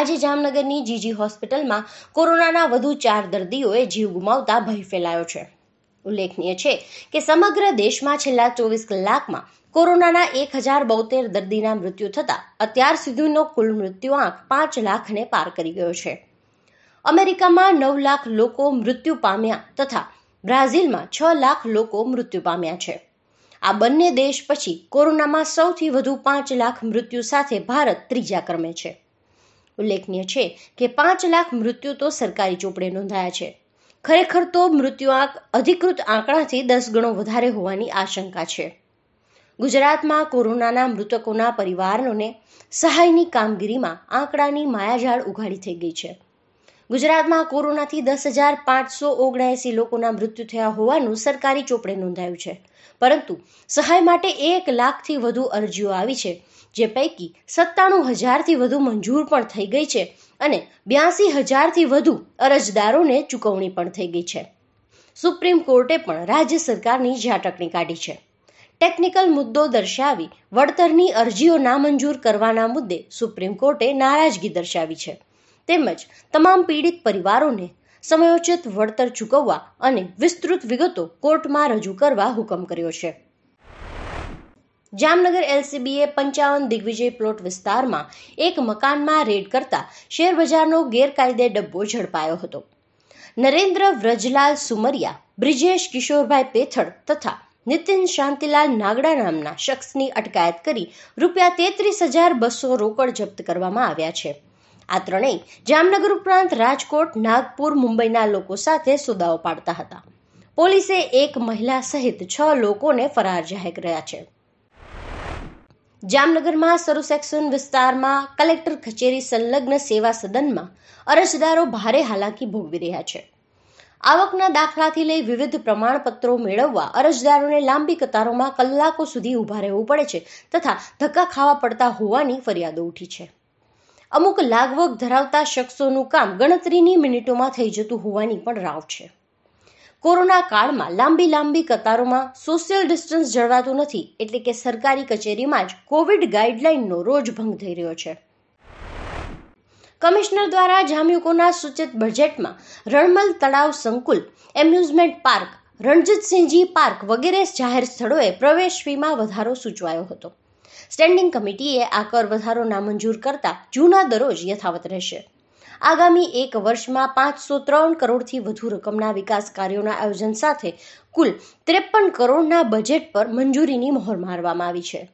આજે જામનગરની જીજી હોસ્પિટલમાં કોરોનાના વધુ ચાર દર્દીઓએ જીવ ગુમાવતા ભય ફેલાયો છે ઉલ્લેખનીય છે કે સમગ્ર દેશમાં છેલ્લા ચોવીસ કલાકમાં કોરોનાના એક હજાર બોતેર દર્દીના મૃત્યુ થતા અત્યાર સુધીનો કુલ મૃત્યુઆંક પાંચ લાખને પાર કરી ગયો છે અમેરિકામાં નવ લાખ લોકો મૃત્યુ પામ્યા તથા બ્રાઝિલમાં છ લાખ લોકો મૃત્યુ પામ્યા છે આ બંને દેશ પછી કોરોનામાં સૌથી વધુ પાંચ લાખ મૃત્યુ સાથે ભારત ત્રીજા ક્રમે છે ઉલ્લેખનીય છે કે પાંચ લાખ મૃત્યુ તો સરકારી ચોપડે નોંધાયા છે ખરેખર તો મૃત્યુ આંક અધિકૃત આંકડાથી દસ ગણો વધારે હોવાની આશંકા છે ગુજરાતમાં કોરોનાના મૃતકોના પરિવારોને સહાયની કામગીરીમાં આંકડાની માયાજાળ ઉઘાડી થઈ ગઈ છે ગુજરાતમાં કોરોનાથી દસ હજાર પાંચસો ઓગણએંસી લોકોના મૃત્યુ થયા હોવાનું સરકારી ચોપડે નોંધાયું છે પરંતુ સહાય માટે એક લાખથી વધુ અરજીઓ આવી છે જે પૈકી સત્તાણું હજારથી વધુ મંજૂર પણ થઈ ગઈ છે અને બ્યાસી હજારથી વધુ અરજદારોને ચૂકવણી પણ થઈ ગઈ છે સુપ્રીમ કોર્ટે પણ રાજ્ય સરકારની ઝાટકણી કાઢી છે ટેકનિકલ મુદ્દો દર્શાવી વળતરની અરજીઓ નામંજૂર કરવાના મુદ્દે સુપ્રીમ કોર્ટે નારાજગી દર્શાવી છે તેમજ તમામ પીડિત પરિવારોને સમયોચિત વળતર ચૂકવવા અને વિસ્તૃત વિગતો કોર્ટમાં રજૂ કરવા હુકમ કર્યો છે જામનગર એલસીબીએ પંચાવન દિગ્વિજય પ્લોટ વિસ્તારમાં એક મકાનમાં રેડ કરતા શેરબજારનો ગેરકાયદે ડબ્બો ઝડપાયો હતો નરેન્દ્ર વ્રજલાલ સુમરિયા બ્રિજેશ કિશોરભાઈ પેથળ તથા નિતિન શાંતિલાલ નાગડા નામના શખ્સની અટકાયત કરી રૂપિયા તેત્રીસ હજાર બસો રોકડ જપ્ત કરવામાં આવ્યા છે આ ત્રણેય જામનગર ઉપરાંત રાજકોટ નાગપુર મુંબઈના લોકો સાથે સોદાઓ પાડતા હતા પોલીસે એક મહિલા સહિત છ લોકોને ફરાર જાહેર કર્યા છે જામનગરમાં સરુ સેક્શન વિસ્તારમાં કલેક્ટર કચેરી સંલગ્ન સેવા સદનમાં અરજદારો ભારે હાલાકી ભોગવી રહ્યા છે આવકના દાખલાથી લઈ વિવિધ પ્રમાણપત્રો મેળવવા અરજદારોને લાંબી કતારોમાં કલાકો સુધી ઊભા રહેવું પડે છે તથા ધક્કા ખાવા પડતા હોવાની ફરિયાદો ઉઠી છે અમુક લાગવગ ધરાવતા શખ્સોનું કામ ગણતરીની મિનિટોમાં થઈ જતું હોવાની પણ રાવ છે કોરોના કાળમાં લાંબી લાંબી કતારોમાં સોશિયલ ડિસ્ટન્સ જળવાતું નથી એટલે કે સરકારી કચેરીમાં જ કોવિડ ગાઈડલાઇનનો રોજ ભંગ થઈ રહ્યો છે કમિશનર દ્વારા જામ્યુકોના સૂચિત બજેટમાં રણમલ તળાવ સંકુલ એમ્યુઝમેન્ટ પાર્ક રણજીતસિંહજી પાર્ક વગેરે જાહેર સ્થળોએ પ્રવેશ ફીમાં વધારો સૂચવાયો હતો સ્ટેન્ડિંગ કમિટીએ આ કર વધારો નામંજૂર કરતા જૂના દરો જ યથાવત રહેશે આગામી એક વર્ષમાં પાંચસો ત્રણ કરોડથી વધુ રકમના વિકાસ કાર્યોના આયોજન સાથે કુલ ત્રેપન કરોડના બજેટ પર મંજૂરીની મહોર મારવામાં આવી છે